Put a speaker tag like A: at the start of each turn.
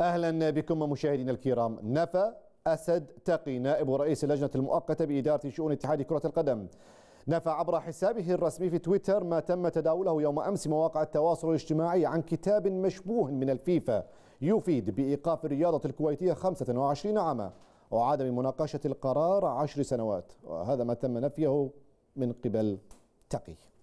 A: أهلا بكم مشاهدينا الكرام نفى أسد تقي نائب رئيس اللجنة المؤقتة بإدارة شؤون اتحاد كرة القدم نفى عبر حسابه الرسمي في تويتر ما تم تداوله يوم أمس مواقع التواصل الاجتماعي عن كتاب مشبوه من الفيفا يفيد بإيقاف الرياضة الكويتية 25 عاما وعدم مناقشة القرار عشر سنوات وهذا ما تم نفيه من قبل تقي